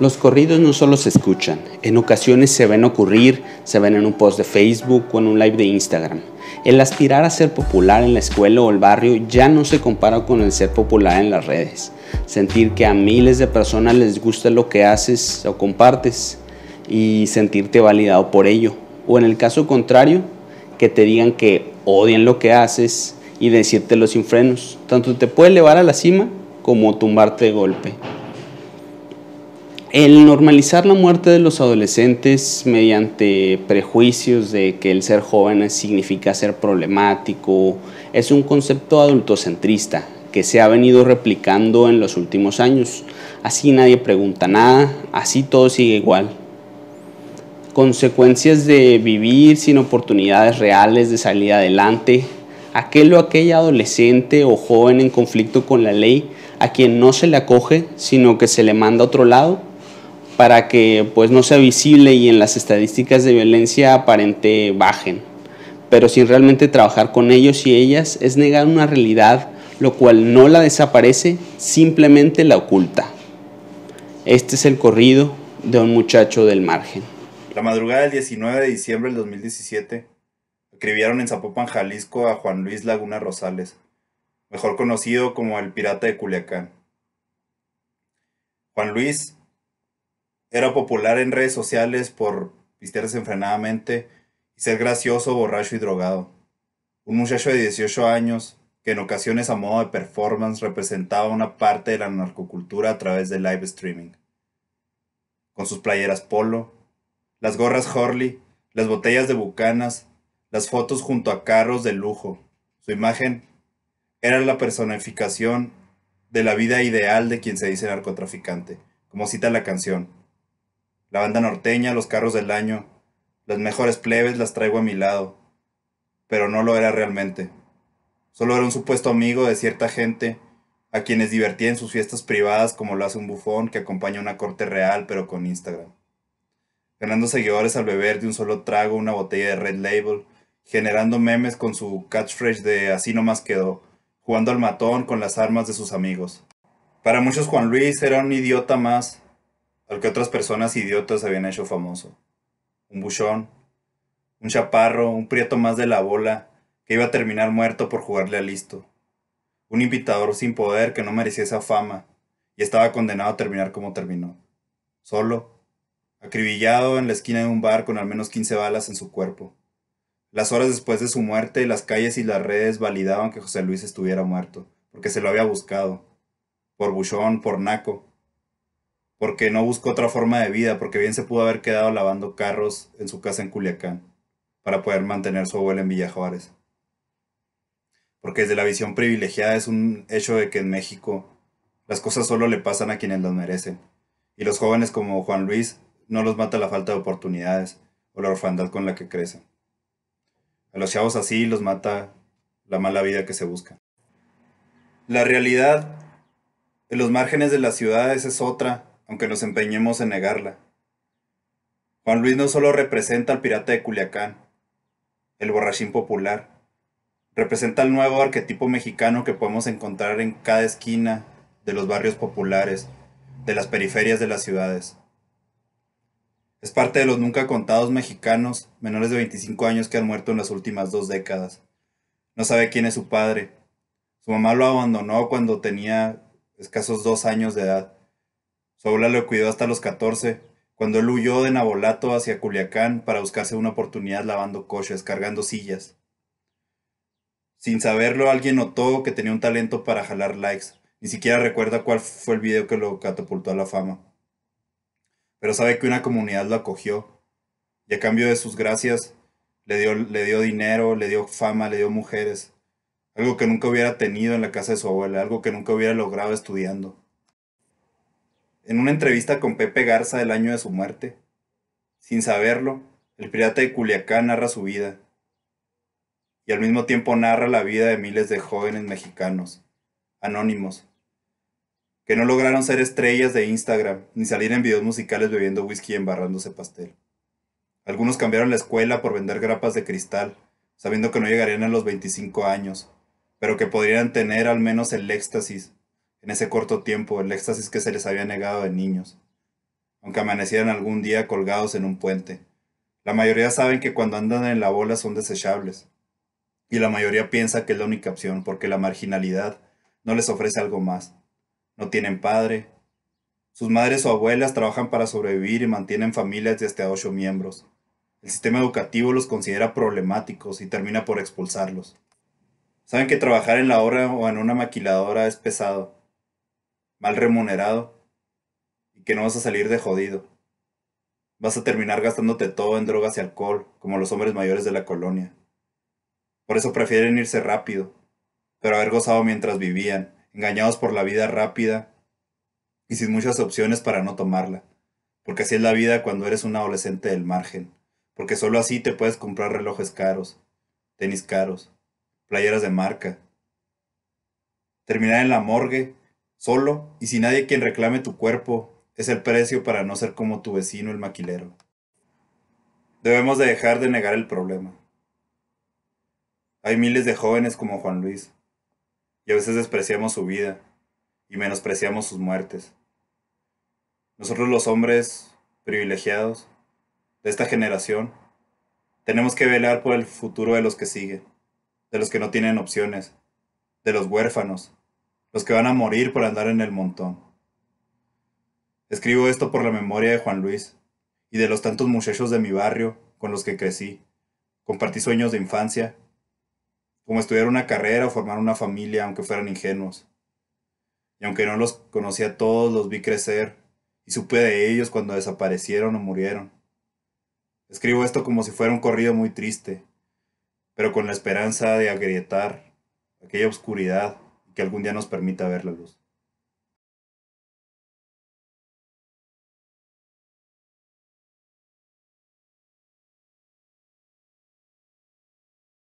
Los corridos no solo se escuchan, en ocasiones se ven ocurrir, se ven en un post de Facebook o en un live de Instagram. El aspirar a ser popular en la escuela o el barrio ya no se compara con el ser popular en las redes. Sentir que a miles de personas les gusta lo que haces o compartes y sentirte validado por ello. O en el caso contrario, que te digan que odian lo que haces y decírtelo sin frenos. Tanto te puede elevar a la cima como tumbarte de golpe. El normalizar la muerte de los adolescentes mediante prejuicios de que el ser joven significa ser problemático es un concepto adultocentrista que se ha venido replicando en los últimos años. Así nadie pregunta nada, así todo sigue igual. Consecuencias de vivir sin oportunidades reales de salir adelante, aquel o aquella adolescente o joven en conflicto con la ley a quien no se le acoge, sino que se le manda a otro lado para que pues no sea visible y en las estadísticas de violencia aparente bajen. Pero sin realmente trabajar con ellos y ellas es negar una realidad lo cual no la desaparece, simplemente la oculta. Este es el corrido de un muchacho del margen. La madrugada del 19 de diciembre del 2017, escribieron en Zapopan, Jalisco, a Juan Luis Laguna Rosales, mejor conocido como el Pirata de Culiacán. Juan Luis era popular en redes sociales por pistear desenfrenadamente y ser gracioso, borracho y drogado. Un muchacho de 18 años que en ocasiones a modo de performance representaba una parte de la narcocultura a través de live streaming. Con sus playeras polo, las gorras Horley, las botellas de bucanas, las fotos junto a carros de lujo. Su imagen era la personificación de la vida ideal de quien se dice narcotraficante, como cita la canción la banda norteña, los carros del año, las mejores plebes las traigo a mi lado. Pero no lo era realmente. Solo era un supuesto amigo de cierta gente a quienes divertía en sus fiestas privadas como lo hace un bufón que acompaña una corte real pero con Instagram. Ganando seguidores al beber de un solo trago una botella de Red Label, generando memes con su catchphrase de así más quedó, jugando al matón con las armas de sus amigos. Para muchos Juan Luis era un idiota más, al que otras personas idiotas habían hecho famoso. Un buchón, un chaparro, un prieto más de la bola, que iba a terminar muerto por jugarle a listo. Un invitador sin poder que no merecía esa fama y estaba condenado a terminar como terminó. Solo, acribillado en la esquina de un bar con al menos 15 balas en su cuerpo. Las horas después de su muerte, las calles y las redes validaban que José Luis estuviera muerto, porque se lo había buscado. Por buchón, por naco, porque no buscó otra forma de vida, porque bien se pudo haber quedado lavando carros en su casa en Culiacán para poder mantener su abuela en Villa Juárez. Porque desde la visión privilegiada es un hecho de que en México las cosas solo le pasan a quienes las merecen, y los jóvenes como Juan Luis no los mata la falta de oportunidades o la orfandad con la que crecen. A los chavos así los mata la mala vida que se busca. La realidad en los márgenes de las ciudades es otra aunque nos empeñemos en negarla. Juan Luis no solo representa al pirata de Culiacán, el borrachín popular, representa el nuevo arquetipo mexicano que podemos encontrar en cada esquina de los barrios populares, de las periferias de las ciudades. Es parte de los nunca contados mexicanos menores de 25 años que han muerto en las últimas dos décadas. No sabe quién es su padre. Su mamá lo abandonó cuando tenía escasos dos años de edad. Su abuela lo cuidó hasta los 14, cuando él huyó de Nabolato hacia Culiacán para buscarse una oportunidad lavando coches, cargando sillas. Sin saberlo, alguien notó que tenía un talento para jalar likes. Ni siquiera recuerda cuál fue el video que lo catapultó a la fama. Pero sabe que una comunidad lo acogió. Y a cambio de sus gracias, le dio dinero, le dio fama, le dio mujeres. Algo que nunca hubiera tenido en la casa de su abuela, algo que nunca hubiera logrado estudiando. En una entrevista con Pepe Garza el año de su muerte, sin saberlo, el pirata de Culiacán narra su vida y al mismo tiempo narra la vida de miles de jóvenes mexicanos, anónimos, que no lograron ser estrellas de Instagram ni salir en videos musicales bebiendo whisky y embarrándose pastel. Algunos cambiaron la escuela por vender grapas de cristal, sabiendo que no llegarían a los 25 años, pero que podrían tener al menos el éxtasis en ese corto tiempo el éxtasis que se les había negado de niños, aunque amanecieran algún día colgados en un puente. La mayoría saben que cuando andan en la bola son desechables, y la mayoría piensa que es la única opción porque la marginalidad no les ofrece algo más. No tienen padre. Sus madres o abuelas trabajan para sobrevivir y mantienen familias de hasta ocho miembros. El sistema educativo los considera problemáticos y termina por expulsarlos. Saben que trabajar en la obra o en una maquiladora es pesado, mal remunerado y que no vas a salir de jodido. Vas a terminar gastándote todo en drogas y alcohol, como los hombres mayores de la colonia. Por eso prefieren irse rápido, pero haber gozado mientras vivían, engañados por la vida rápida y sin muchas opciones para no tomarla. Porque así es la vida cuando eres un adolescente del margen, porque solo así te puedes comprar relojes caros, tenis caros, playeras de marca. Terminar en la morgue solo y sin nadie quien reclame tu cuerpo, es el precio para no ser como tu vecino el maquilero. Debemos de dejar de negar el problema. Hay miles de jóvenes como Juan Luis, y a veces despreciamos su vida y menospreciamos sus muertes. Nosotros los hombres privilegiados de esta generación, tenemos que velar por el futuro de los que siguen, de los que no tienen opciones, de los huérfanos, los que van a morir por andar en el montón. Escribo esto por la memoria de Juan Luis y de los tantos muchachos de mi barrio con los que crecí. Compartí sueños de infancia, como estudiar una carrera o formar una familia, aunque fueran ingenuos. Y aunque no los conocí a todos, los vi crecer y supe de ellos cuando desaparecieron o murieron. Escribo esto como si fuera un corrido muy triste, pero con la esperanza de agrietar aquella oscuridad que algún día nos permita ver la luz.